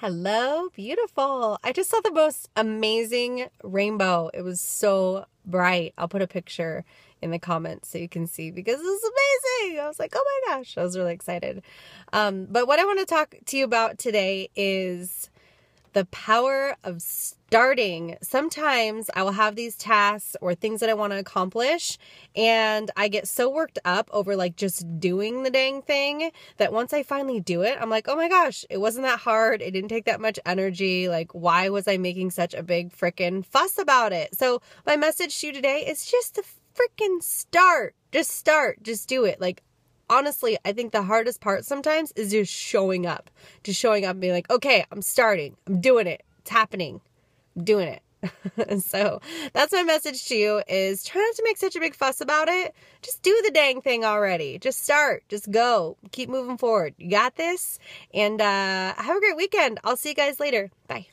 Hello, beautiful. I just saw the most amazing rainbow. It was so bright. I'll put a picture in the comments so you can see because it was amazing. I was like, oh my gosh, I was really excited. Um, but what I want to talk to you about today is the power of starting. Sometimes I will have these tasks or things that I want to accomplish, and I get so worked up over like just doing the dang thing that once I finally do it, I'm like, oh my gosh, it wasn't that hard. It didn't take that much energy. Like, why was I making such a big freaking fuss about it? So, my message to you today is just to freaking start. Just start. Just do it. Like, honestly, I think the hardest part sometimes is just showing up, just showing up and being like, okay, I'm starting, I'm doing it, it's happening, I'm doing it. so that's my message to you is try not to make such a big fuss about it. Just do the dang thing already. Just start. Just go. Keep moving forward. You got this. And uh, have a great weekend. I'll see you guys later. Bye.